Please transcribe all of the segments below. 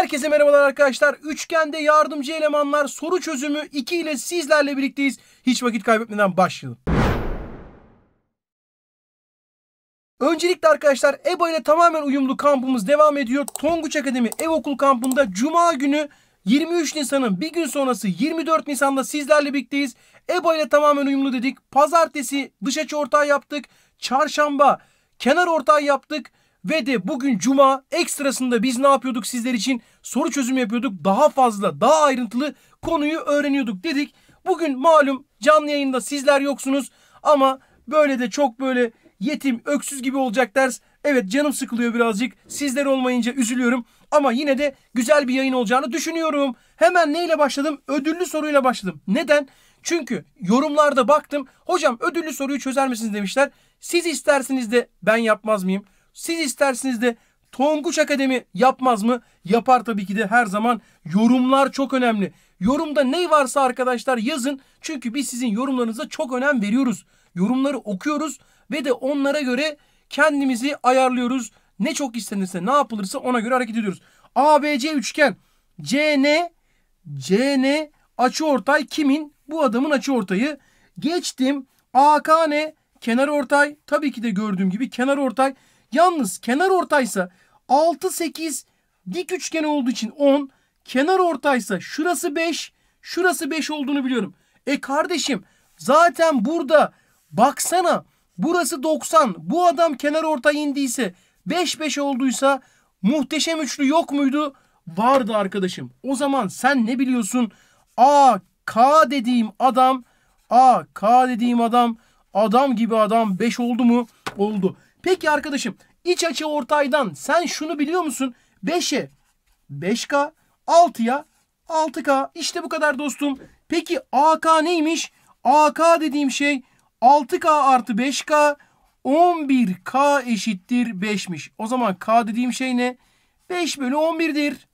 Herkese merhabalar arkadaşlar. Üçgende yardımcı elemanlar soru çözümü 2 ile sizlerle birlikteyiz. Hiç vakit kaybetmeden başlayalım. Öncelikle arkadaşlar EBA ile tamamen uyumlu kampımız devam ediyor. Tonguç Akademi Ev Okul Kampı'nda Cuma günü 23 Nisan'ın bir gün sonrası 24 Nisan'da sizlerle birlikteyiz. EBA ile tamamen uyumlu dedik. Pazartesi dış açı ortağı yaptık. Çarşamba kenar ortağı yaptık. Ve de bugün cuma ekstrasında biz ne yapıyorduk sizler için? Soru çözüm yapıyorduk. Daha fazla, daha ayrıntılı konuyu öğreniyorduk dedik. Bugün malum canlı yayında sizler yoksunuz ama böyle de çok böyle yetim, öksüz gibi olacak ders. Evet canım sıkılıyor birazcık. Sizler olmayınca üzülüyorum ama yine de güzel bir yayın olacağını düşünüyorum. Hemen neyle başladım? Ödüllü soruyla başladım. Neden? Çünkü yorumlarda baktım. Hocam ödüllü soruyu çözer misiniz demişler. Siz istersiniz de ben yapmaz mıyım? Siz istersiniz de Tonguç Akademi yapmaz mı? Yapar tabii ki de her zaman. Yorumlar çok önemli. Yorumda ne varsa arkadaşlar yazın. Çünkü biz sizin yorumlarınıza çok önem veriyoruz. Yorumları okuyoruz ve de onlara göre kendimizi ayarlıyoruz. Ne çok istenirse ne yapılırsa ona göre hareket ediyoruz. ABC üçgen. CN CN açıortay kimin? Bu adamın açıortayı. Geçtim. AK ne? Kenar ortay. Tabii ki de gördüğüm gibi kenar ortay. Yalnız kenar ortaysa 6 8 dik üçgen olduğu için 10 kenar ortaysa şurası 5 şurası 5 olduğunu biliyorum. E kardeşim zaten burada baksana burası 90 bu adam kenar ortay indiyse 5 5 olduysa muhteşem üçlü yok muydu? Vardı arkadaşım. O zaman sen ne biliyorsun? A K dediğim adam A K dediğim adam adam gibi adam 5 oldu mu? Oldu. Peki arkadaşım iç açı ortaydan sen şunu biliyor musun? 5'e 5K 6'ya 6K işte bu kadar dostum. Peki AK neymiş? AK dediğim şey 6K artı 5K 11K eşittir 5'miş. O zaman K dediğim şey ne? 5 bölü 11'dir.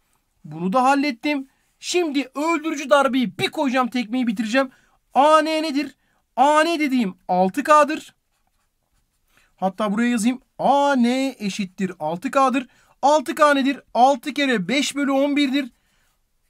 Bunu da hallettim. Şimdi öldürücü darbeyi bir koyacağım tekmeyi bitireceğim. AN nedir? AN dediğim 6K'dır. Hatta buraya yazayım. A n eşittir 6K'dır. 6K nedir? 6 kere 5 bölü 11'dir.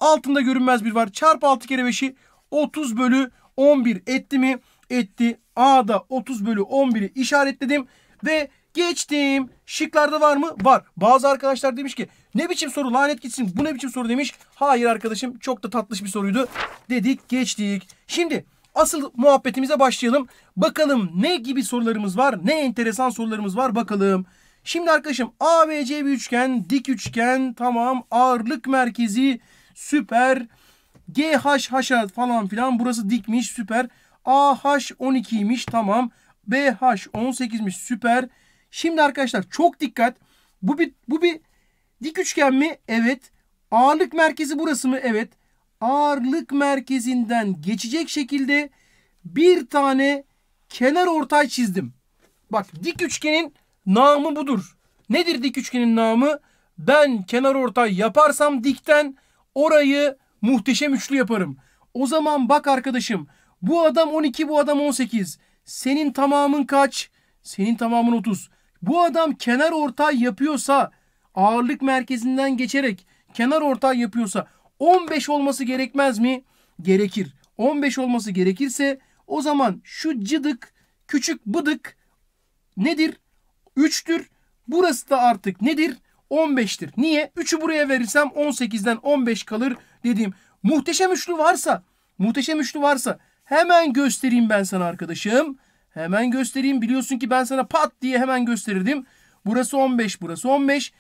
Altında görünmez bir var. Çarp 6 kere 5'i 30 bölü 11 etti mi? Etti. A'da 30 bölü 11'i işaretledim. Ve geçtim. Şıklarda var mı? Var. Bazı arkadaşlar demiş ki ne biçim soru lanet gitsin bu ne biçim soru demiş. Hayır arkadaşım çok da tatlış bir soruydu. Dedik geçtik. Şimdi asıl muhabbetimize başlayalım. Bakalım ne gibi sorularımız var, ne enteresan sorularımız var bakalım. Şimdi arkadaşım ABC bir üçgen, dik üçgen, tamam ağırlık merkezi süper. GHH falan filan burası dikmiş süper. AH 12'ymiş tamam. BH 18'miş süper. Şimdi arkadaşlar çok dikkat. Bu bir bu bir dik üçgen mi? Evet. Ağırlık merkezi burası mı? Evet ağırlık merkezinden geçecek şekilde bir tane kenar ortay çizdim. Bak dik üçgenin namı budur. Nedir dik üçgenin namı? Ben kenar ortay yaparsam dikten orayı muhteşem üçlü yaparım. O zaman bak arkadaşım bu adam 12 bu adam 18. Senin tamamın kaç? Senin tamamın 30. Bu adam kenar ortay yapıyorsa ağırlık merkezinden geçerek kenar ortay yapıyorsa 15 olması gerekmez mi? Gerekir. 15 olması gerekirse o zaman şu cıdık küçük bıdık nedir? 3'tür. Burası da artık nedir? 15'tir. Niye? 3'ü buraya verirsem 18'den 15 kalır dediğim. Muhteşem üçlü varsa, muhteşem üçlü varsa hemen göstereyim ben sana arkadaşım. Hemen göstereyim. Biliyorsun ki ben sana pat diye hemen gösterirdim. Burası 15, burası 15.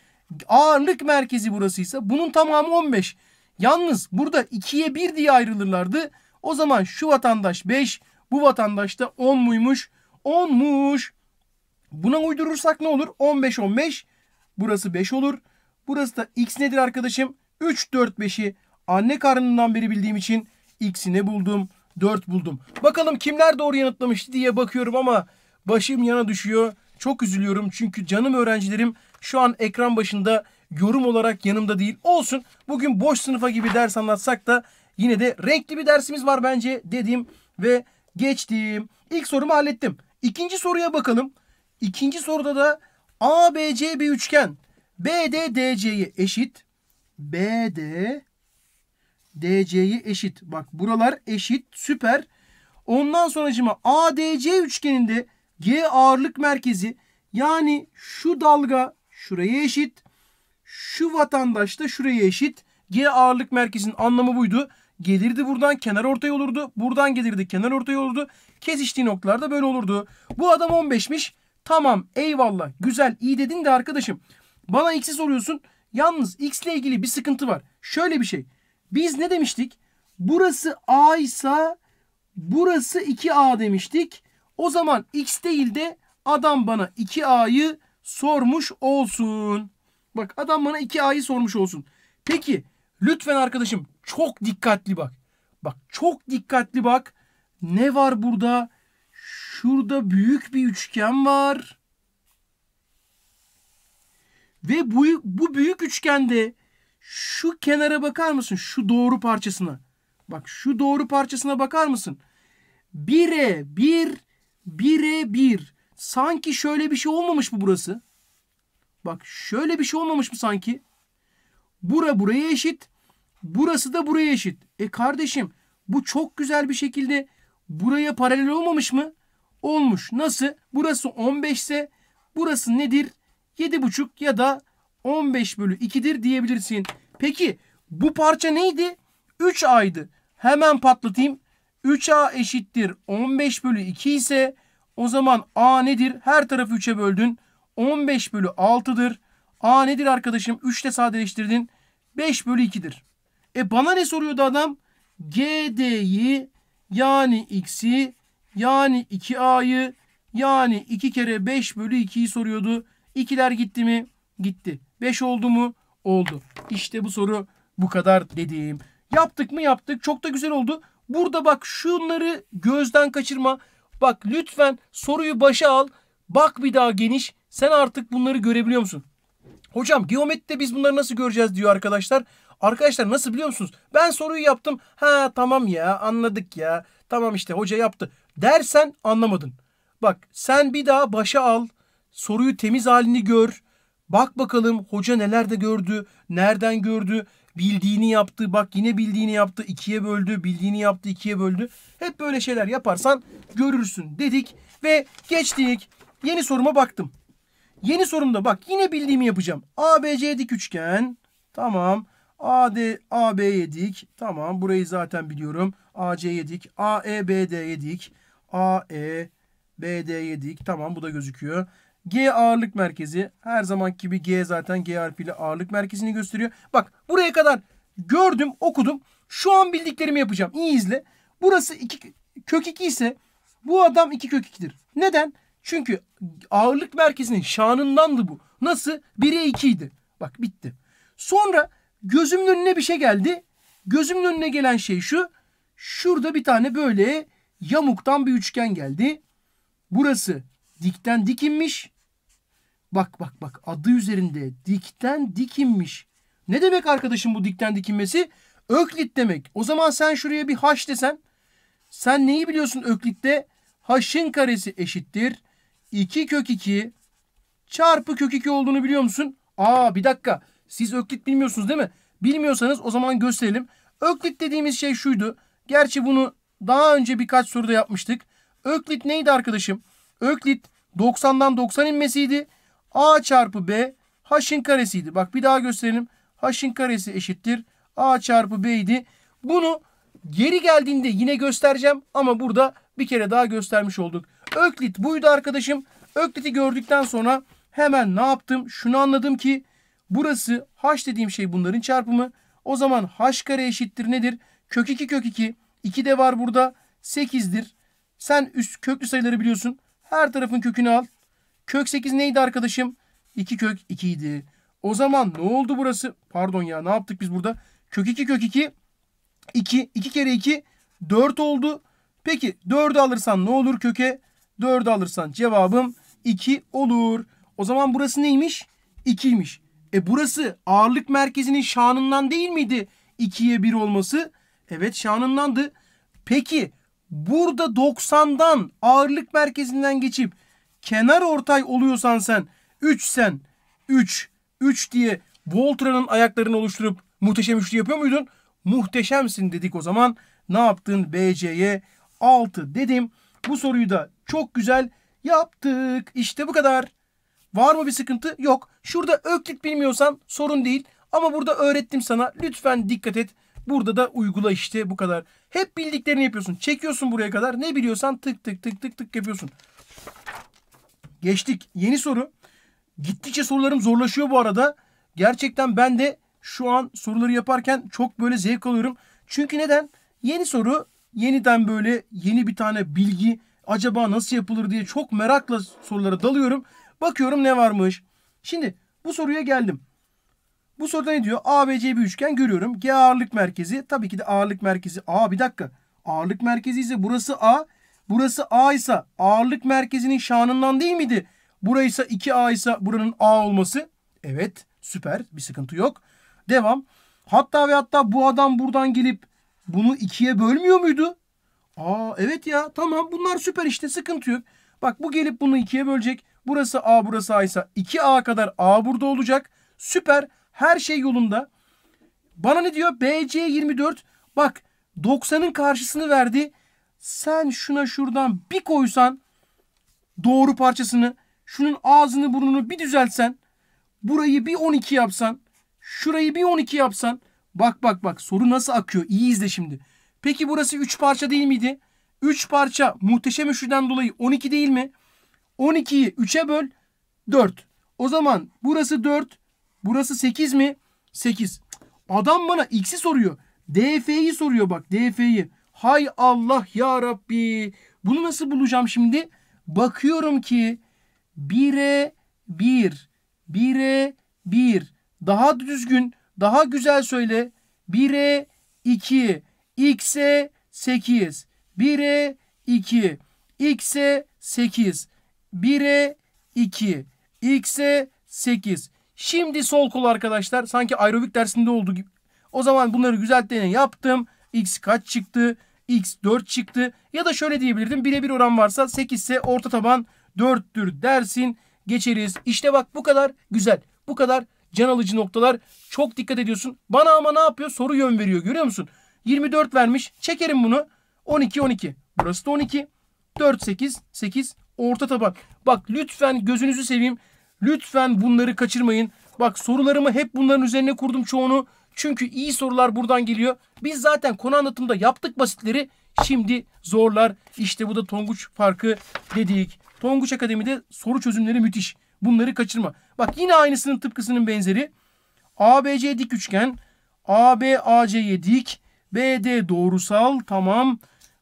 Ağırlık merkezi burasıysa bunun tamamı 15. Yalnız burada 2'ye 1 diye ayrılırlardı. O zaman şu vatandaş 5, bu vatandaş da 10 muymuş? 10'muş. Buna uydurursak ne olur? 15 15. Burası 5 olur. Burası da x nedir arkadaşım? 3 4 5'i anne karnından beri bildiğim için x'i ne buldum. 4 buldum. Bakalım kimler doğru yanıtlamıştı diye bakıyorum ama başım yana düşüyor. Çok üzülüyorum çünkü canım öğrencilerim şu an ekran başında yorum olarak yanımda değil. Olsun bugün boş sınıfa gibi ders anlatsak da yine de renkli bir dersimiz var bence dedim ve geçtim. İlk sorumu hallettim. İkinci soruya bakalım. İkinci soruda da ABC bir üçgen. BD DC'ye eşit. BD DC'ye eşit. Bak buralar eşit. Süper. Ondan sonra sonracıma ADC üçgeninde G ağırlık merkezi yani şu dalga şuraya eşit. Şu vatandaş da şuraya eşit. G ağırlık merkezinin anlamı buydu. Gelirdi buradan kenar ortaya olurdu. Buradan gelirdi kenar ortaya olurdu. Kesiştiği noktalarda böyle olurdu. Bu adam 15'miş. Tamam eyvallah güzel iyi dedin de arkadaşım. Bana x'i soruyorsun. Yalnız x ile ilgili bir sıkıntı var. Şöyle bir şey. Biz ne demiştik? Burası a ise burası 2a demiştik. O zaman x değil de adam bana 2a'yı sormuş olsun. Bak adam bana iki ayı sormuş olsun. Peki lütfen arkadaşım çok dikkatli bak. Bak çok dikkatli bak. Ne var burada? Şurada büyük bir üçgen var. Ve bu, bu büyük üçgende şu kenara bakar mısın? Şu doğru parçasına. Bak şu doğru parçasına bakar mısın? 1'e 1, 1'e 1. Sanki şöyle bir şey olmamış mı burası? Bak şöyle bir şey olmamış mı sanki? Bura buraya eşit. Burası da buraya eşit. E kardeşim bu çok güzel bir şekilde buraya paralel olmamış mı? Olmuş. Nasıl? Burası 15 ise burası nedir? 7,5 ya da 15 bölü 2'dir diyebilirsin. Peki bu parça neydi? 3A'ydı. Hemen patlatayım. 3A eşittir 15 bölü 2 ise o zaman A nedir? Her tarafı 3'e böldün. 15 bölü 6'dır. A nedir arkadaşım? 3 ile sadeleştirdin. 5 bölü 2'dir. E bana ne soruyordu adam? GD'yi yani x'i yani 2a'yı yani 2 kere 5 bölü 2'yi soruyordu. 2'ler gitti mi? Gitti. 5 oldu mu? Oldu. İşte bu soru bu kadar dediğim. Yaptık mı yaptık. Çok da güzel oldu. Burada bak şunları gözden kaçırma. Bak lütfen soruyu başa al. Bak bir daha geniş. Sen artık bunları görebiliyor musun? Hocam geometride biz bunları nasıl göreceğiz diyor arkadaşlar. Arkadaşlar nasıl biliyor musunuz? Ben soruyu yaptım. Ha tamam ya anladık ya. Tamam işte hoca yaptı. Dersen anlamadın. Bak sen bir daha başa al. Soruyu temiz halini gör. Bak bakalım hoca nelerde gördü, nereden gördü, bildiğini yaptı, bak yine bildiğini yaptı, ikiye böldü, bildiğini yaptı, ikiye böldü. Hep böyle şeyler yaparsan görürsün dedik ve geçtik. Yeni soruma baktım. Yeni sorumda bak yine bildiğimi yapacağım. ABC dik üçgen. Tamam. AD AB'ye dik. Tamam. Burayı zaten biliyorum. AC'ye dik. AE BD'ye dik. AE BD'ye dik. Tamam bu da gözüküyor. G ağırlık merkezi. Her zamanki gibi G zaten G harfiyle ağırlık merkezini gösteriyor. Bak buraya kadar gördüm, okudum. Şu an bildiklerimi yapacağım. İyi izle. Burası 2 kök 2 ise bu adam 2 kök 2'dir. Neden? Çünkü ağırlık merkezinin şanındandı bu. Nasıl? 1'e 2 idi. Bak bitti. Sonra gözümün önüne bir şey geldi. Gözümün önüne gelen şey şu. Şurada bir tane böyle yamuktan bir üçgen geldi. Burası dikten dikinmiş. Bak bak bak adı üzerinde dikten dikinmiş. Ne demek arkadaşım bu dikten dikinmesi? Öklit demek. O zaman sen şuraya bir haş desen. Sen neyi biliyorsun öklitte? Haşın karesi eşittir 2 kök 2 çarpı kök 2 olduğunu biliyor musun? Aa bir dakika. Siz Öklit bilmiyorsunuz değil mi? Bilmiyorsanız o zaman gösterelim. Öklit dediğimiz şey şuydu. Gerçi bunu daha önce birkaç soruda yapmıştık. Öklit neydi arkadaşım? Öklit 90'dan 90 inmesiydi. A çarpı B H'in karesiydi. Bak bir daha gösterelim. H'in karesi eşittir. A çarpı B idi. Bunu geri geldiğinde yine göstereceğim ama burada bir kere daha göstermiş olduk. Öklit buydu arkadaşım. Öklit'i gördükten sonra hemen ne yaptım? Şunu anladım ki burası h dediğim şey bunların çarpımı. O zaman h kare eşittir nedir? Kök 2 kök 2. 2 de var burada. 8'dir. Sen üst köklü sayıları biliyorsun. Her tarafın kökünü al. Kök 8 neydi arkadaşım? 2 kök 2 idi. O zaman ne oldu burası? Pardon ya ne yaptık biz burada? Kök 2 kök 2. 2. 2 kere 2. 4 oldu. Peki 4'ü alırsan ne olur köke? 4'ü alırsan cevabım 2 olur. O zaman burası neymiş? 2'ymiş. E burası ağırlık merkezinin şanından değil miydi 2'ye 1 olması? Evet şanındandı. Peki burada 90'dan ağırlık merkezinden geçip kenar ortay oluyorsan sen 3 sen 3 3 diye Voltra'nın ayaklarını oluşturup muhteşem üçlü yapıyor muydun? Muhteşemsin dedik o zaman. Ne yaptın BC'ye? 6 dedim. Bu soruyu da çok güzel yaptık. İşte bu kadar. Var mı bir sıkıntı? Yok. Şurada öklit bilmiyorsan sorun değil. Ama burada öğrettim sana. Lütfen dikkat et. Burada da uygula işte bu kadar. Hep bildiklerini yapıyorsun. Çekiyorsun buraya kadar. Ne biliyorsan tık tık tık tık tık yapıyorsun. Geçtik. Yeni soru. Gittikçe sorularım zorlaşıyor bu arada. Gerçekten ben de şu an soruları yaparken çok böyle zevk alıyorum. Çünkü neden? Yeni soru yeniden böyle yeni bir tane bilgi acaba nasıl yapılır diye çok merakla sorulara dalıyorum. Bakıyorum ne varmış. Şimdi bu soruya geldim. Bu soruda ne diyor? ABC bir üçgen görüyorum. G ağırlık merkezi. Tabii ki de ağırlık merkezi. A. bir dakika. Ağırlık merkezi ise burası A. Burası A ise ağırlık merkezinin şanından değil miydi? Buraysa 2A ise buranın A olması. Evet süper bir sıkıntı yok. Devam. Hatta ve hatta bu adam buradan gelip bunu ikiye bölmüyor muydu? Aa evet ya tamam bunlar süper işte sıkıntı yok. Bak bu gelip bunu ikiye bölecek. Burası A burası A ise 2A kadar A burada olacak. Süper her şey yolunda. Bana ne diyor? BC 24. Bak 90'ın karşısını verdi. Sen şuna şuradan bir koysan doğru parçasını şunun ağzını burnunu bir düzeltsen burayı bir 12 yapsan şurayı bir 12 yapsan bak bak bak soru nasıl akıyor iyi izle şimdi. Peki burası 3 parça değil miydi? 3 parça muhteşem üçlüden dolayı 12 değil mi? 12'yi 3'e böl 4. O zaman burası 4. Burası 8 mi? 8. Adam bana x'i soruyor. DF'yi soruyor bak DF'yi. Hay Allah ya Rabbi. Bunu nasıl bulacağım şimdi? Bakıyorum ki 1'e 1. 1'e 1. Daha düzgün, daha güzel söyle. 1'e 2 x'e 8, 1'e 2, x'e 8, 1'e 2, x'e 8. Şimdi sol kol arkadaşlar sanki aerobik dersinde olduğu gibi. O zaman bunları güzeltlerini yaptım. X kaç çıktı? X 4 çıktı. Ya da şöyle diyebilirdim. 1'e 1 oran varsa 8 ise orta taban 4'tür dersin. Geçeriz. İşte bak bu kadar güzel. Bu kadar can alıcı noktalar. Çok dikkat ediyorsun. Bana ama ne yapıyor? Soru yön veriyor. Görüyor musun? 24 vermiş. Çekerim bunu. 12 12. Burası da 12. 4 8 8 orta tabak. Bak lütfen gözünüzü seveyim. Lütfen bunları kaçırmayın. Bak sorularımı hep bunların üzerine kurdum çoğunu. Çünkü iyi sorular buradan geliyor. Biz zaten konu anlatımda yaptık basitleri. Şimdi zorlar. İşte bu da Tonguç farkı dedik. Tonguç Akademi'de soru çözümleri müthiş. Bunları kaçırma. Bak yine aynısının tıpkısının benzeri. ABC dik üçgen. AB AC'ye dik. BD doğrusal tamam.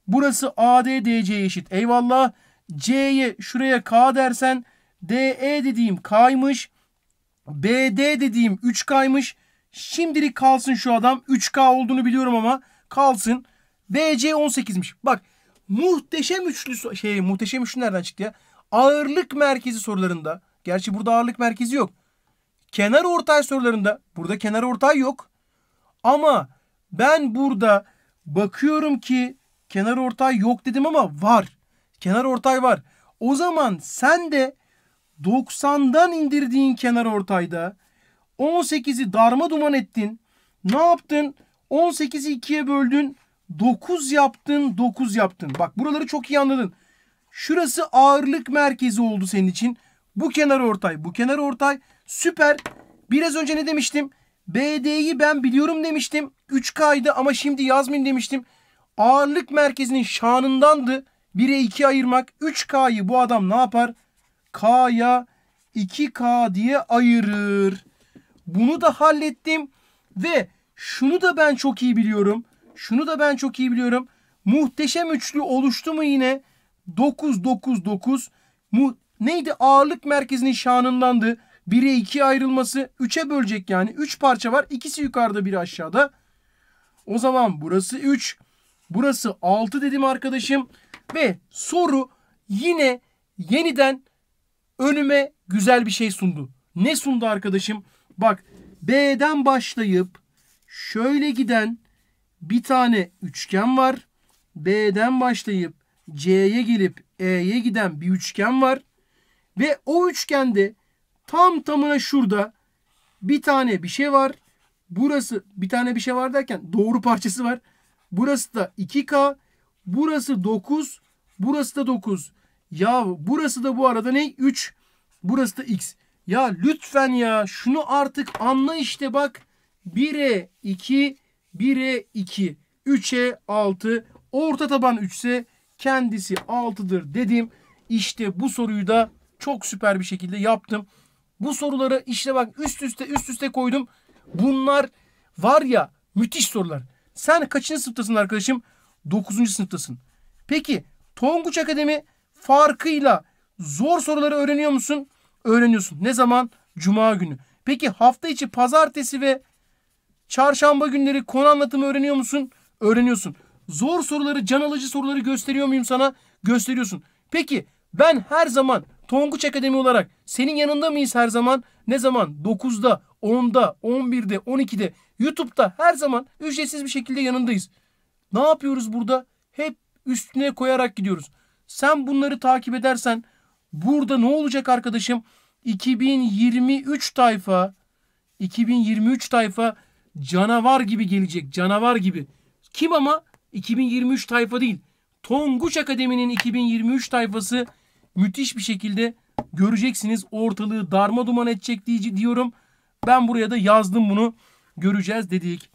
Burası AD DC'ye eşit. Eyvallah. C'ye şuraya K dersen DE dediğim K'ymış. BD dediğim 3K'ymış. Şimdilik kalsın şu adam. 3K olduğunu biliyorum ama kalsın. BC 18'miş. Bak muhteşem üçlü şey muhteşem üçlü nereden çıktı ya? Ağırlık merkezi sorularında. Gerçi burada ağırlık merkezi yok. Kenar ortay sorularında. Burada kenar ortay yok. Ama ben burada bakıyorum ki kenar ortay yok dedim ama var. Kenar ortay var. O zaman sen de 90'dan indirdiğin kenar ortayda 18'i darma duman ettin. Ne yaptın? 18'i 2'ye böldün. 9 yaptın, 9 yaptın. Bak buraları çok iyi anladın. Şurası ağırlık merkezi oldu senin için. Bu kenar ortay, bu kenar ortay. Süper. Biraz önce ne demiştim? BD'yi ben biliyorum demiştim. 3K'ydı ama şimdi Yazmin demiştim. Ağırlık merkezinin şanındandı. 1'e 2 ayırmak. 3K'yı bu adam ne yapar? K'ya 2K diye ayırır. Bunu da hallettim. Ve şunu da ben çok iyi biliyorum. Şunu da ben çok iyi biliyorum. Muhteşem üçlü oluştu mu yine? 9 9 9. Mu neydi? Ağırlık merkezinin şanındandı. 1'e 2'ye ayrılması 3'e bölecek yani. 3 parça var. İkisi yukarıda biri aşağıda. O zaman burası 3. Burası 6 dedim arkadaşım. Ve soru yine yeniden önüme güzel bir şey sundu. Ne sundu arkadaşım? Bak B'den başlayıp şöyle giden bir tane üçgen var. B'den başlayıp C'ye gelip E'ye giden bir üçgen var. Ve o üçgende tam tamına şurada bir tane bir şey var. Burası bir tane bir şey var derken doğru parçası var. Burası da 2K. Burası 9. Burası da 9. Ya burası da bu arada ne? 3. Burası da X. Ya lütfen ya şunu artık anla işte bak. 1'e 2, 1'e 2, 3'e 6, orta taban 3 ise kendisi 6'dır dedim. İşte bu soruyu da çok süper bir şekilde yaptım. Bu soruları işte bak üst üste üst üste koydum. Bunlar var ya müthiş sorular. Sen kaçıncı sınıftasın arkadaşım? Dokuzuncu sınıftasın. Peki Tonguç Akademi farkıyla zor soruları öğreniyor musun? Öğreniyorsun. Ne zaman? Cuma günü. Peki hafta içi pazartesi ve çarşamba günleri konu anlatımı öğreniyor musun? Öğreniyorsun. Zor soruları, can alıcı soruları gösteriyor muyum sana? Gösteriyorsun. Peki ben her zaman Tonguç Akademi olarak senin yanında mıyız her zaman? Ne zaman? 9'da, 10'da, 11'de, 12'de YouTube'da her zaman ücretsiz bir şekilde yanındayız. Ne yapıyoruz burada? Hep üstüne koyarak gidiyoruz. Sen bunları takip edersen burada ne olacak arkadaşım? 2023 tayfa 2023 tayfa canavar gibi gelecek. Canavar gibi. Kim ama? 2023 tayfa değil. Tonguç Akademi'nin 2023 tayfası müthiş bir şekilde göreceksiniz. Ortalığı darma duman edecek diyorum. Ben buraya da yazdım bunu. Göreceğiz dedik.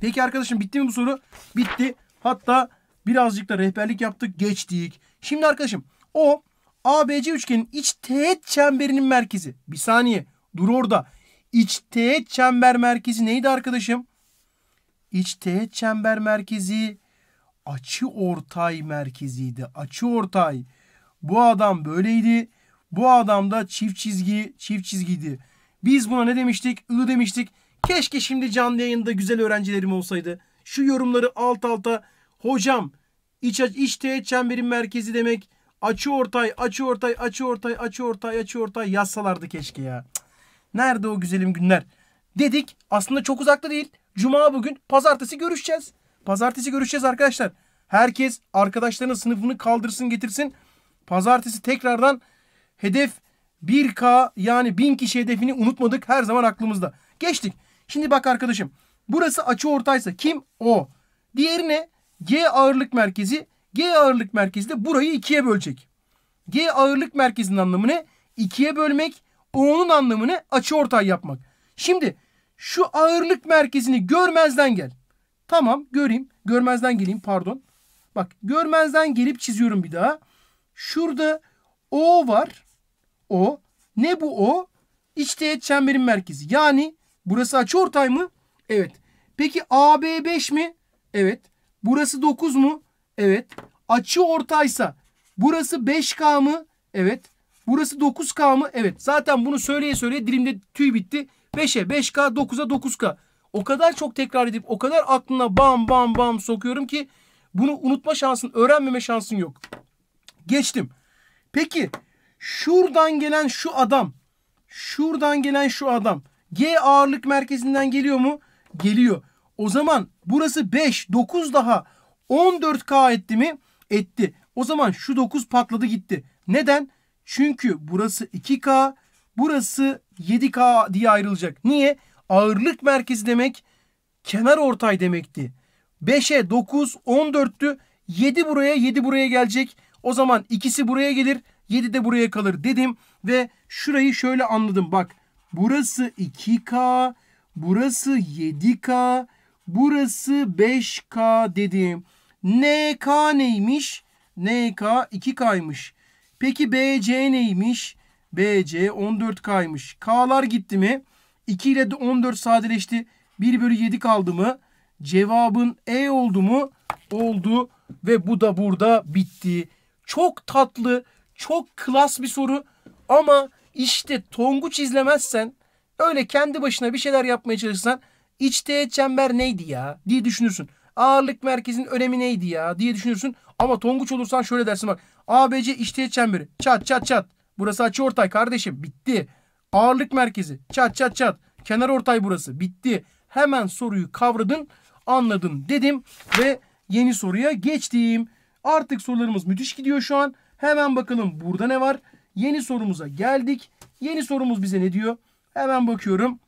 Peki arkadaşım bitti mi bu soru? Bitti. Hatta birazcık da rehberlik yaptık. Geçtik. Şimdi arkadaşım o ABC üçgenin iç teğet çemberinin merkezi. Bir saniye. Dur orada. İç teğet çember merkezi neydi arkadaşım? İç teğet çember merkezi açı ortay merkeziydi. Açı ortay. Bu adam böyleydi. Bu adam da çift çizgi, çift çizgiydi. Biz buna ne demiştik? I demiştik. Keşke şimdi canlı yayında güzel öğrencilerim olsaydı. Şu yorumları alt alta hocam iç iç teğet çemberin merkezi demek açı ortay açı ortay açı ortay açı ortay açı ortay yazsalardı keşke ya. Nerede o güzelim günler? Dedik aslında çok uzakta değil. Cuma bugün pazartesi görüşeceğiz. Pazartesi görüşeceğiz arkadaşlar. Herkes arkadaşlarının sınıfını kaldırsın getirsin. Pazartesi tekrardan hedef 1K yani 1000 kişi hedefini unutmadık her zaman aklımızda. Geçtik. Şimdi bak arkadaşım. Burası açı ortaysa kim? O. diğerine G ağırlık merkezi. G ağırlık merkezi de burayı ikiye bölecek. G ağırlık merkezinin anlamı ne? İkiye bölmek. O'nun anlamı ne? Açı ortay yapmak. Şimdi şu ağırlık merkezini görmezden gel. Tamam göreyim. Görmezden geleyim pardon. Bak görmezden gelip çiziyorum bir daha. Şurada O var o. Ne bu o? İç çemberin merkezi. Yani burası açı ortay mı? Evet. Peki AB 5 mi? Evet. Burası 9 mu? Evet. Açı ortaysa burası 5K mı? Evet. Burası 9K mı? Evet. Zaten bunu söyleye söyleye dilimde tüy bitti. 5'e 5K 9'a 9K. O kadar çok tekrar edip o kadar aklına bam bam bam sokuyorum ki bunu unutma şansın, öğrenmeme şansın yok. Geçtim. Peki Şuradan gelen şu adam. Şuradan gelen şu adam. G ağırlık merkezinden geliyor mu? Geliyor. O zaman burası 5, 9 daha 14K etti mi? Etti. O zaman şu 9 patladı gitti. Neden? Çünkü burası 2K, burası 7K diye ayrılacak. Niye? Ağırlık merkezi demek kenar ortay demekti. 5'e 9, 14'tü. 7 buraya, 7 buraya gelecek. O zaman ikisi buraya gelir. 7 de buraya kalır dedim ve şurayı şöyle anladım. Bak burası 2K, burası 7K, burası 5K dedim. NK neymiş? NK 2K'ymış. Peki BC neymiş? BC 14K'ymış. K'lar gitti mi? 2 ile de 14 sadeleşti. 1 bölü 7 kaldı mı? Cevabın E oldu mu? Oldu ve bu da burada bitti. Çok tatlı çok klas bir soru ama işte Tonguç izlemezsen öyle kendi başına bir şeyler yapmaya çalışsan içte çember neydi ya diye düşünürsün. Ağırlık merkezin önemi neydi ya diye düşünürsün. Ama Tonguç olursan şöyle dersin bak. ABC içte çemberi çat çat çat. Burası açı ortay kardeşim bitti. Ağırlık merkezi çat çat çat. Kenar ortay burası bitti. Hemen soruyu kavradın anladın dedim ve yeni soruya geçtim. Artık sorularımız müthiş gidiyor şu an. Hemen bakalım burada ne var? Yeni sorumuza geldik. Yeni sorumuz bize ne diyor? Hemen bakıyorum.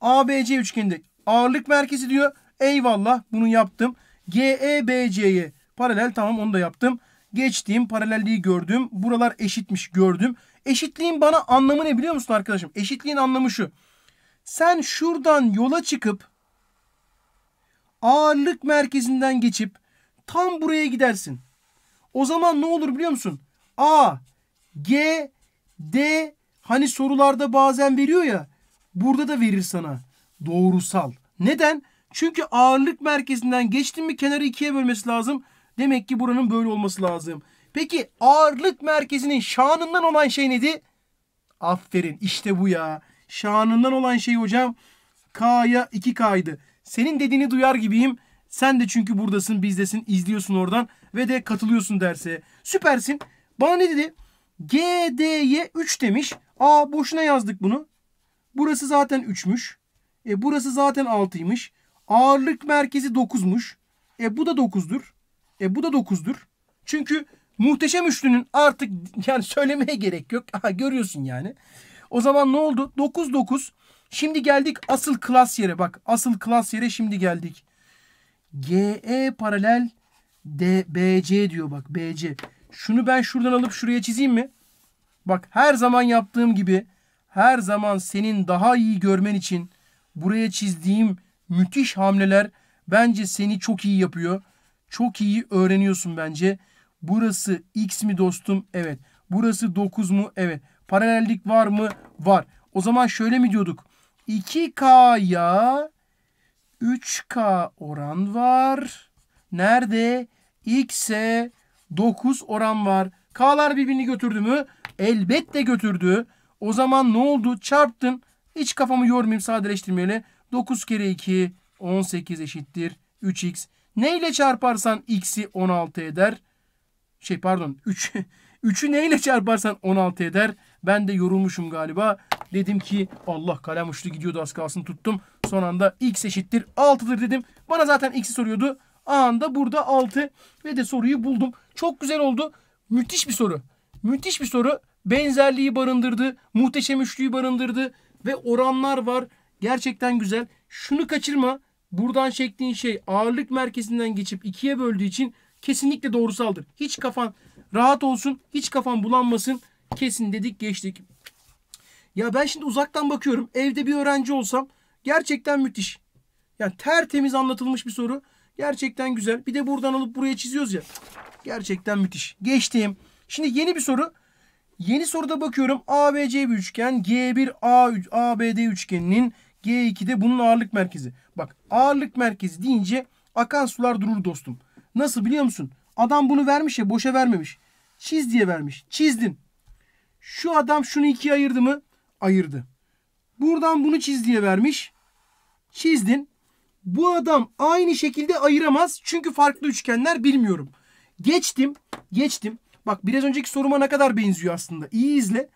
ABC üçgeninde ağırlık merkezi diyor. Eyvallah bunu yaptım. GEBC'ye paralel tamam onu da yaptım. Geçtiğim paralelliği gördüm. Buralar eşitmiş gördüm. Eşitliğin bana anlamı ne biliyor musun arkadaşım? Eşitliğin anlamı şu. Sen şuradan yola çıkıp ağırlık merkezinden geçip tam buraya gidersin. O zaman ne olur biliyor musun? A, G, D hani sorularda bazen veriyor ya. Burada da verir sana. Doğrusal. Neden? Çünkü ağırlık merkezinden geçtin mi kenarı ikiye bölmesi lazım. Demek ki buranın böyle olması lazım. Peki ağırlık merkezinin şanından olan şey neydi? Aferin işte bu ya. Şanından olan şey hocam K'ya 2K'ydı. Senin dediğini duyar gibiyim. Sen de çünkü buradasın bizdesin izliyorsun oradan ve de katılıyorsun derse. Süpersin. Bana ne dedi? GD'ye 3 demiş. Aa boşuna yazdık bunu. Burası zaten 3'müş. E burası zaten 6'ymış. Ağırlık merkezi 9'muş. E bu da 9'dur. E bu da 9'dur. Çünkü muhteşem üçlünün artık yani söylemeye gerek yok. Aha, görüyorsun yani. O zaman ne oldu? 9 9. Şimdi geldik asıl klas yere. Bak asıl klas yere şimdi geldik. GE paralel DBC diyor bak BC. Şunu ben şuradan alıp şuraya çizeyim mi? Bak her zaman yaptığım gibi her zaman senin daha iyi görmen için buraya çizdiğim müthiş hamleler bence seni çok iyi yapıyor. Çok iyi öğreniyorsun bence. Burası x mi dostum? Evet. Burası 9 mu? Evet. Paralellik var mı? Var. O zaman şöyle mi diyorduk? 2K'ya 3K oran var. Nerede? x'e 9 oran var. K'lar birbirini götürdü mü? Elbette götürdü. O zaman ne oldu? Çarptın. Hiç kafamı yormayayım sadeleştirmeyle. 9 kere 2 18 eşittir 3x. Neyle çarparsan x'i 16 eder. Şey pardon 3 neyle çarparsan 16 eder. Ben de yorulmuşum galiba. Dedim ki Allah kalem uçtu gidiyordu az kalsın tuttum. Son anda x eşittir 6'dır dedim. Bana zaten x'i soruyordu anında burada 6 ve de soruyu buldum. Çok güzel oldu. Müthiş bir soru. Müthiş bir soru. Benzerliği barındırdı. Muhteşem üçlüyü barındırdı. Ve oranlar var. Gerçekten güzel. Şunu kaçırma. Buradan çektiğin şey ağırlık merkezinden geçip ikiye böldüğü için kesinlikle doğrusaldır. Hiç kafan rahat olsun. Hiç kafan bulanmasın. Kesin dedik geçtik. Ya ben şimdi uzaktan bakıyorum. Evde bir öğrenci olsam gerçekten müthiş. Yani tertemiz anlatılmış bir soru. Gerçekten güzel. Bir de buradan alıp buraya çiziyoruz ya. Gerçekten müthiş. Geçtiğim. Şimdi yeni bir soru. Yeni soruda bakıyorum. ABC bir üçgen. G1 A, ABD üçgeninin G2'de bunun ağırlık merkezi. Bak ağırlık merkezi deyince akan sular durur dostum. Nasıl biliyor musun? Adam bunu vermiş ya boşa vermemiş. Çiz diye vermiş. Çizdin. Şu adam şunu ikiye ayırdı mı? Ayırdı. Buradan bunu çiz diye vermiş. Çizdin. Bu adam aynı şekilde ayıramaz. Çünkü farklı üçgenler bilmiyorum. Geçtim. Geçtim. Bak biraz önceki soruma ne kadar benziyor aslında. İyi izle.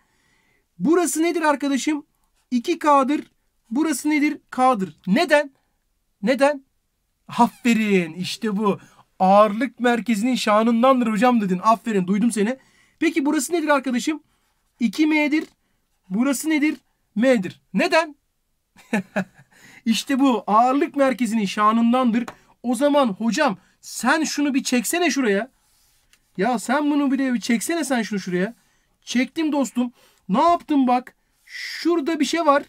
Burası nedir arkadaşım? 2K'dır. Burası nedir? K'dır. Neden? Neden? Aferin işte bu. Ağırlık merkezinin şanındandır hocam dedin. Aferin duydum seni. Peki burası nedir arkadaşım? 2M'dir. Burası nedir? M'dir. Neden? İşte bu ağırlık merkezinin şanındandır. O zaman hocam sen şunu bir çeksene şuraya. Ya sen bunu bir de bir çeksene sen şunu şuraya. Çektim dostum. Ne yaptım bak. Şurada bir şey var.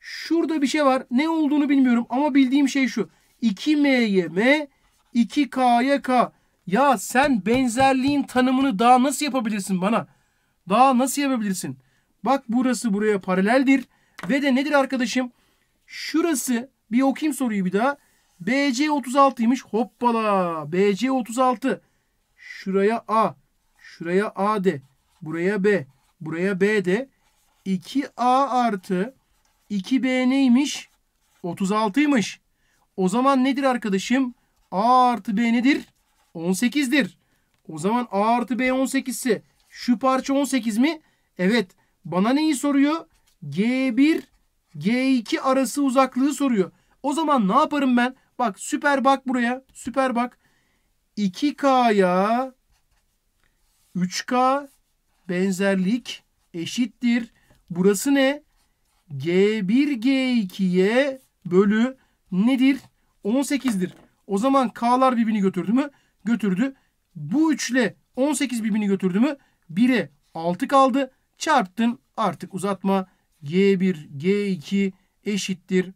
Şurada bir şey var. Ne olduğunu bilmiyorum ama bildiğim şey şu. 2M'ye M, 2K'ya K. Ya sen benzerliğin tanımını daha nasıl yapabilirsin bana? Daha nasıl yapabilirsin? Bak burası buraya paraleldir. Ve de nedir arkadaşım? Şurası bir okuyayım soruyu bir daha. BC 36'ymış. Hoppala. BC 36. Şuraya A. Şuraya A de. Buraya B. Buraya B de. 2A artı 2B neymiş? 36'ymış. O zaman nedir arkadaşım? A artı B nedir? 18'dir. O zaman A artı B 18 ise şu parça 18 mi? Evet. Bana neyi soruyor? G1 G2 arası uzaklığı soruyor. O zaman ne yaparım ben? Bak süper bak buraya. Süper bak. 2K'ya 3K benzerlik eşittir. Burası ne? G1 G2'ye bölü nedir? 18'dir. O zaman K'lar birbirini götürdü mü? Götürdü. Bu üçle 18 birbirini götürdü mü? 1'e 6 kaldı. Çarptın artık uzatma. G1, G2 eşittir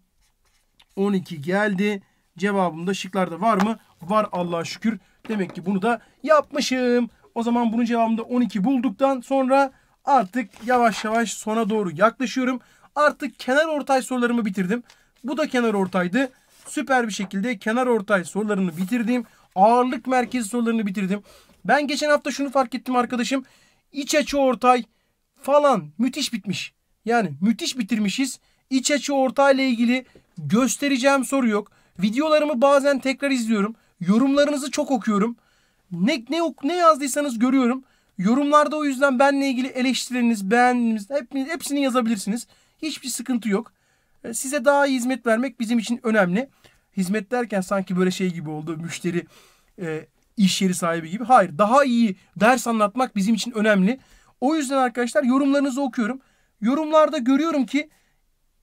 12 geldi. Cevabımda şıklarda var mı? Var Allah'a şükür. Demek ki bunu da yapmışım. O zaman bunun cevabında 12 bulduktan sonra artık yavaş yavaş sona doğru yaklaşıyorum. Artık kenar ortay sorularımı bitirdim. Bu da kenar ortaydı. Süper bir şekilde kenar ortay sorularını bitirdim. Ağırlık merkezi sorularını bitirdim. Ben geçen hafta şunu fark ettim arkadaşım. İç açı ortay falan müthiş bitmiş. Yani müthiş bitirmişiz. İç açı orta ile ilgili göstereceğim soru yok. Videolarımı bazen tekrar izliyorum. Yorumlarınızı çok okuyorum. Ne, ne, ne yazdıysanız görüyorum. Yorumlarda o yüzden benle ilgili eleştirileriniz, beğeniniz hep, hepsini yazabilirsiniz. Hiçbir sıkıntı yok. Ee, size daha iyi hizmet vermek bizim için önemli. Hizmet derken sanki böyle şey gibi oldu. Müşteri e, iş yeri sahibi gibi. Hayır daha iyi ders anlatmak bizim için önemli. O yüzden arkadaşlar yorumlarınızı okuyorum yorumlarda görüyorum ki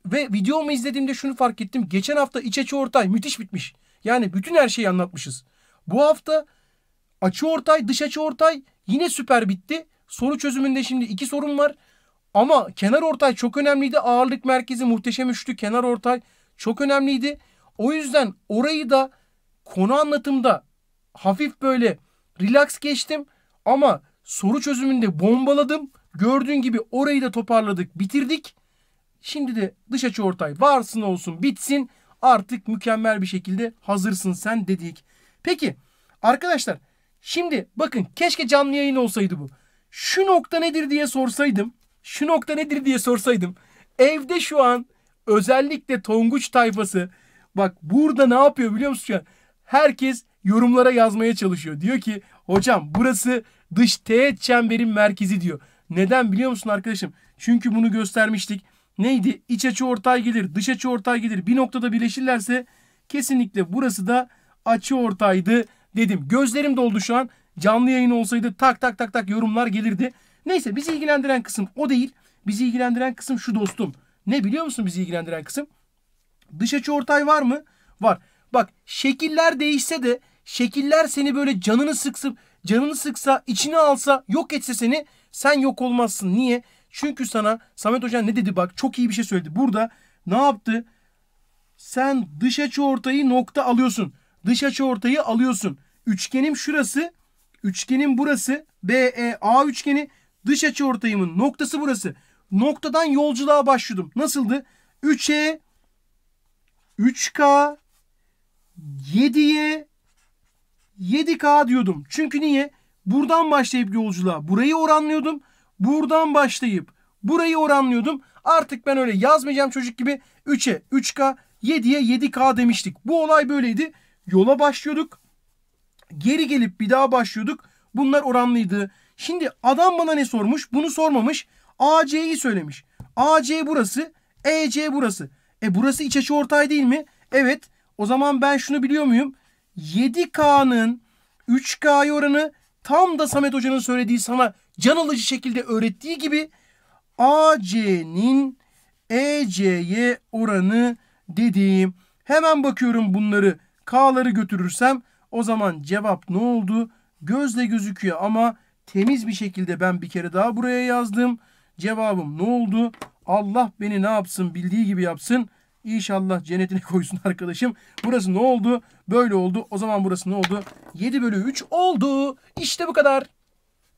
ve videomu izlediğimde şunu fark ettim. Geçen hafta İçeçi Ortay müthiş bitmiş. Yani bütün her şeyi anlatmışız. Bu hafta açı ortay, dış açı ortay yine süper bitti. Soru çözümünde şimdi iki sorun var. Ama kenar ortay çok önemliydi. Ağırlık merkezi muhteşem üçlü kenar ortay çok önemliydi. O yüzden orayı da konu anlatımda hafif böyle relax geçtim. Ama soru çözümünde bombaladım. Gördüğün gibi orayı da toparladık, bitirdik. Şimdi de dış açı ortay varsın olsun bitsin. Artık mükemmel bir şekilde hazırsın sen dedik. Peki arkadaşlar şimdi bakın keşke canlı yayın olsaydı bu. Şu nokta nedir diye sorsaydım. Şu nokta nedir diye sorsaydım. Evde şu an özellikle Tonguç tayfası bak burada ne yapıyor biliyor musun şu Herkes yorumlara yazmaya çalışıyor. Diyor ki hocam burası dış teğet çemberin merkezi diyor. Neden biliyor musun arkadaşım? Çünkü bunu göstermiştik. Neydi? İç açı ortay gelir, dış açı ortay gelir. Bir noktada birleşirlerse kesinlikle burası da açı ortaydı dedim. Gözlerim doldu şu an. Canlı yayın olsaydı tak tak tak tak yorumlar gelirdi. Neyse bizi ilgilendiren kısım o değil. Bizi ilgilendiren kısım şu dostum. Ne biliyor musun bizi ilgilendiren kısım? Dış açı ortay var mı? Var. Bak şekiller değişse de şekiller seni böyle canını sıksıp canını sıksa içine alsa yok etse seni sen yok olmazsın. Niye? Çünkü sana Samet Hoca ne dedi bak çok iyi bir şey söyledi. Burada ne yaptı? Sen dış açı ortayı nokta alıyorsun. Dış açı ortayı alıyorsun. Üçgenim şurası. Üçgenim burası. BEA üçgeni. Dış açı ortayımın noktası burası. Noktadan yolculuğa başladım. Nasıldı? 3'e 3K 7'ye 7K diyordum. Çünkü niye? Buradan başlayıp yolculuğa burayı oranlıyordum. Buradan başlayıp burayı oranlıyordum. Artık ben öyle yazmayacağım çocuk gibi 3'e 3K 7'ye 7K demiştik. Bu olay böyleydi. Yola başlıyorduk. Geri gelip bir daha başlıyorduk. Bunlar oranlıydı. Şimdi adam bana ne sormuş? Bunu sormamış. AC'yi söylemiş. AC burası, EC burası. E burası iç açı ortay değil mi? Evet. O zaman ben şunu biliyor muyum? 7K'nın 3K oranı tam da Samet Hoca'nın söylediği sana can alıcı şekilde öğrettiği gibi AC'nin EC'ye oranı dediğim. Hemen bakıyorum bunları K'ları götürürsem o zaman cevap ne oldu? Gözle gözüküyor ama temiz bir şekilde ben bir kere daha buraya yazdım. Cevabım ne oldu? Allah beni ne yapsın bildiği gibi yapsın. İnşallah cennetine koysun arkadaşım. Burası ne oldu? Böyle oldu. O zaman burası ne oldu? 7 bölü 3 oldu. İşte bu kadar.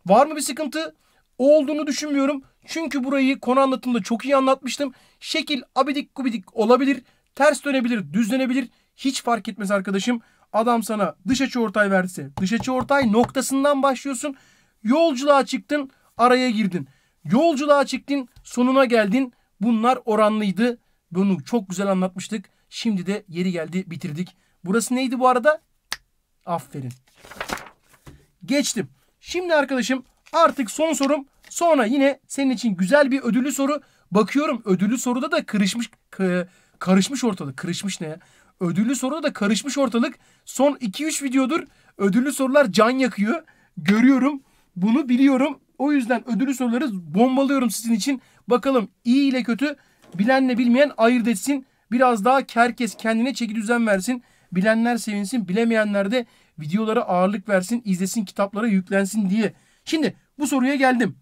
Var mı bir sıkıntı? Olduğunu düşünmüyorum. Çünkü burayı konu anlatımda çok iyi anlatmıştım. Şekil abidik gubidik olabilir. Ters dönebilir, düzlenebilir. Hiç fark etmez arkadaşım. Adam sana dış açı ortay verse dış açı ortay noktasından başlıyorsun. Yolculuğa çıktın araya girdin. Yolculuğa çıktın sonuna geldin. Bunlar oranlıydı. Bunu çok güzel anlatmıştık. Şimdi de yeri geldi bitirdik. Burası neydi bu arada? Aferin. Geçtim. Şimdi arkadaşım artık son sorum. Sonra yine senin için güzel bir ödüllü soru. Bakıyorum ödüllü soruda da kırışmış karışmış ortalık. Kırışmış ne ya? Ödüllü soruda da karışmış ortalık. Son 2-3 videodur ödüllü sorular can yakıyor. Görüyorum. Bunu biliyorum. O yüzden ödüllü soruları bombalıyorum sizin için. Bakalım iyi ile kötü Bilenle bilmeyen ayırt etsin. Biraz daha herkes kendine çeki düzen versin. Bilenler sevinsin. Bilemeyenler de videolara ağırlık versin. izlesin kitaplara yüklensin diye. Şimdi bu soruya geldim.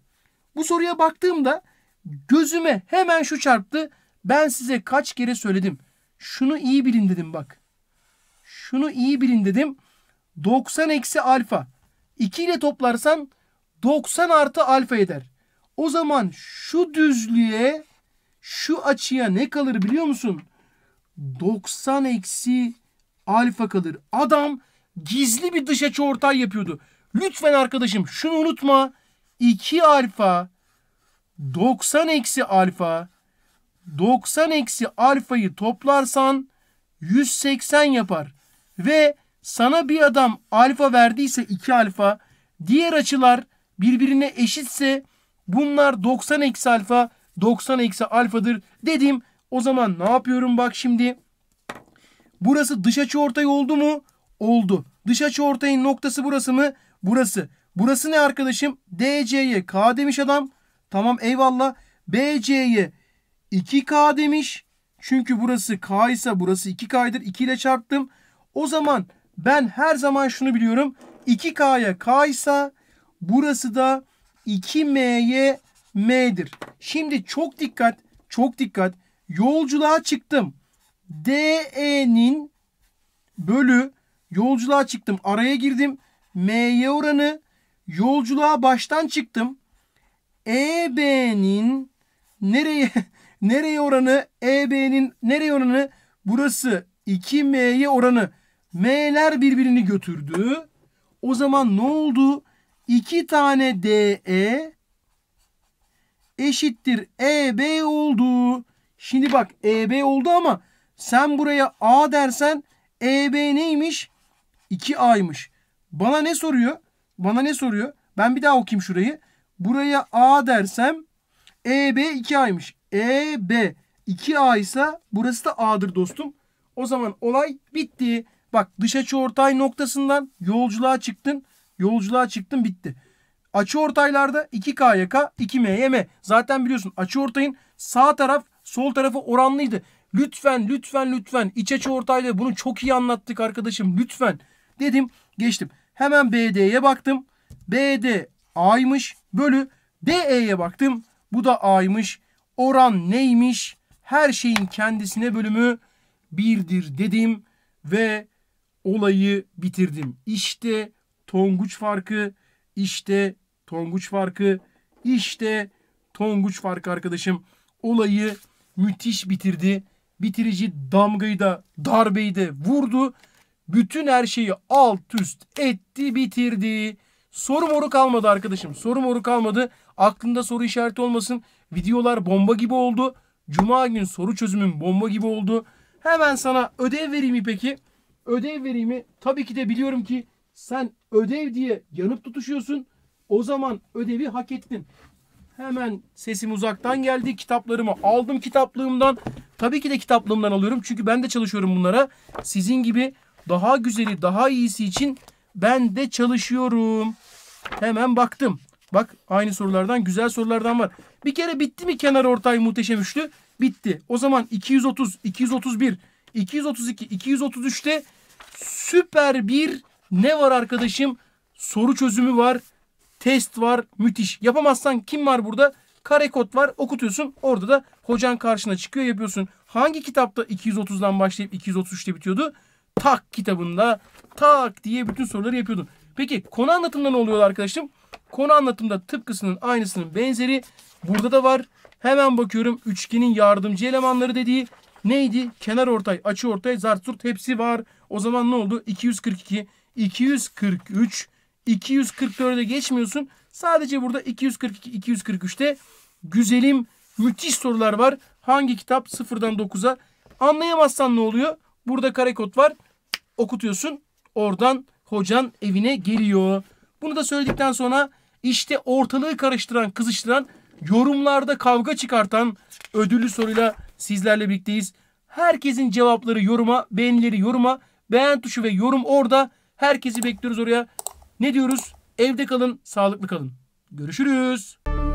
Bu soruya baktığımda gözüme hemen şu çarptı. Ben size kaç kere söyledim. Şunu iyi bilin dedim bak. Şunu iyi bilin dedim. 90 eksi alfa. 2 ile toplarsan 90 artı alfa eder. O zaman şu düzlüğe şu açıya ne kalır biliyor musun? 90 eksi alfa kalır. Adam gizli bir dış açı ortay yapıyordu. Lütfen arkadaşım şunu unutma. 2 alfa 90 eksi alfa 90 eksi alfayı toplarsan 180 yapar. Ve sana bir adam alfa verdiyse 2 alfa diğer açılar birbirine eşitse bunlar 90 eksi alfa 90 eksi alfadır dedim. O zaman ne yapıyorum bak şimdi. Burası dış açı ortay oldu mu? Oldu. Dış açı ortayın noktası burası mı? Burası. Burası ne arkadaşım? DC'ye K demiş adam. Tamam eyvallah. BC'ye 2K demiş. Çünkü burası K ise burası 2K'ydır. 2 ile çarptım. O zaman ben her zaman şunu biliyorum. 2K'ya K ise burası da 2M'ye M'dir. Şimdi çok dikkat, çok dikkat. Yolculuğa çıktım. DE'nin bölü yolculuğa çıktım. Araya girdim. MY oranı yolculuğa baştan çıktım. EB'nin nereye nereye oranı? EB'nin nereye oranı? Burası 2M'ye oranı. M'ler birbirini götürdü. O zaman ne oldu? 2 tane DE eşittir EB oldu. Şimdi bak EB oldu ama sen buraya A dersen EB neymiş? 2A'ymış. Bana ne soruyor? Bana ne soruyor? Ben bir daha okuyayım şurayı. Buraya A dersem EB 2A'ymış. EB 2A ise burası da A'dır dostum. O zaman olay bitti. Bak dış açı ortay noktasından yolculuğa çıktın. Yolculuğa çıktın bitti. Açı ortaylarda 2KYK, 2MYM. Zaten biliyorsun açı ortayın sağ taraf sol tarafı oranlıydı. Lütfen lütfen lütfen iç açı ortayda bunu çok iyi anlattık arkadaşım lütfen dedim geçtim. Hemen BD'ye baktım. BD A'ymış bölü DE'ye baktım. Bu da A'ymış. Oran neymiş? Her şeyin kendisine bölümü birdir dedim ve olayı bitirdim. İşte tonguç farkı, işte Tonguç farkı. İşte Tonguç farkı arkadaşım. Olayı müthiş bitirdi. Bitirici damgayı da darbeyi de vurdu. Bütün her şeyi alt üst etti bitirdi. Soru moru kalmadı arkadaşım. Soru moru kalmadı. Aklında soru işareti olmasın. Videolar bomba gibi oldu. Cuma gün soru çözümüm bomba gibi oldu. Hemen sana ödev vereyim mi peki? Ödev vereyim mi? Tabii ki de biliyorum ki sen ödev diye yanıp tutuşuyorsun. O zaman ödevi hak ettin. Hemen sesim uzaktan geldi. Kitaplarımı aldım kitaplığımdan. Tabii ki de kitaplığımdan alıyorum. Çünkü ben de çalışıyorum bunlara. Sizin gibi daha güzeli, daha iyisi için ben de çalışıyorum. Hemen baktım. Bak aynı sorulardan, güzel sorulardan var. Bir kere bitti mi kenar ortay muhteşem üçlü? Bitti. O zaman 230, 231, 232, 233'te süper bir ne var arkadaşım? Soru çözümü var test var müthiş. Yapamazsan kim var burada? Kare kod var okutuyorsun orada da hocan karşına çıkıyor yapıyorsun. Hangi kitapta 230'dan başlayıp 233'te bitiyordu? Tak kitabında tak diye bütün soruları yapıyordun. Peki konu anlatımda ne oluyor arkadaşım? Konu anlatımda tıpkısının aynısının benzeri burada da var. Hemen bakıyorum üçgenin yardımcı elemanları dediği neydi? Kenar ortay, açı ortay, zart hepsi var. O zaman ne oldu? 242, 243, 244'e geçmiyorsun. Sadece burada 242 243'te güzelim müthiş sorular var. Hangi kitap 0'dan 9'a? Anlayamazsan ne oluyor? Burada kare kod var. Okutuyorsun. Oradan hocan evine geliyor. Bunu da söyledikten sonra işte ortalığı karıştıran, kızıştıran, yorumlarda kavga çıkartan ödüllü soruyla sizlerle birlikteyiz. Herkesin cevapları yoruma, beğenileri yoruma, beğen tuşu ve yorum orada. Herkesi bekliyoruz oraya. Ne diyoruz? Evde kalın, sağlıklı kalın. Görüşürüz.